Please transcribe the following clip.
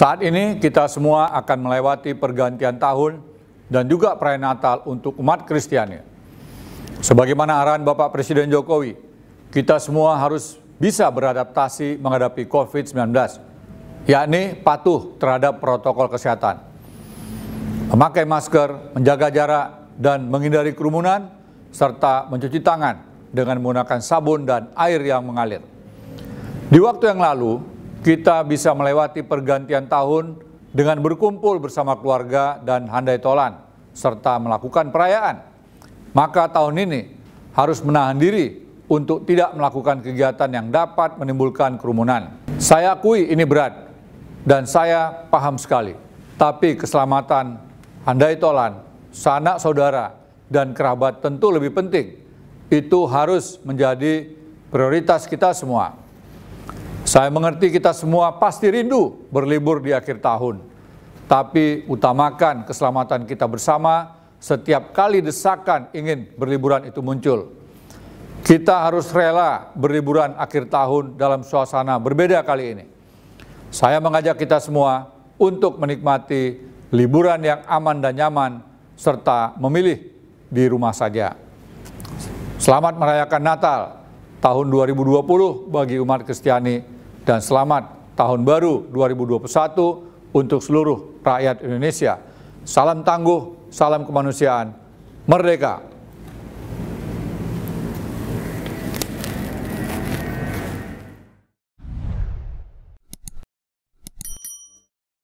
Saat ini kita semua akan melewati pergantian tahun dan juga perayaan Natal untuk umat Kristiani. Sebagaimana arahan Bapak Presiden Jokowi, kita semua harus bisa beradaptasi menghadapi COVID-19, yakni patuh terhadap protokol kesehatan. Memakai masker, menjaga jarak, dan menghindari kerumunan, serta mencuci tangan dengan menggunakan sabun dan air yang mengalir. Di waktu yang lalu, kita bisa melewati pergantian tahun dengan berkumpul bersama keluarga dan handai tolan, serta melakukan perayaan. Maka tahun ini harus menahan diri untuk tidak melakukan kegiatan yang dapat menimbulkan kerumunan. Saya akui ini berat, dan saya paham sekali. Tapi keselamatan handai tolan, sanak saudara, dan kerabat tentu lebih penting. Itu harus menjadi prioritas kita semua. Saya mengerti kita semua pasti rindu berlibur di akhir tahun. Tapi utamakan keselamatan kita bersama setiap kali desakan ingin berliburan itu muncul. Kita harus rela berliburan akhir tahun dalam suasana berbeda kali ini. Saya mengajak kita semua untuk menikmati liburan yang aman dan nyaman serta memilih di rumah saja. Selamat merayakan Natal tahun 2020 bagi umat Kristiani dan selamat tahun baru 2021 untuk seluruh rakyat Indonesia. Salam tangguh, salam kemanusiaan. Merdeka!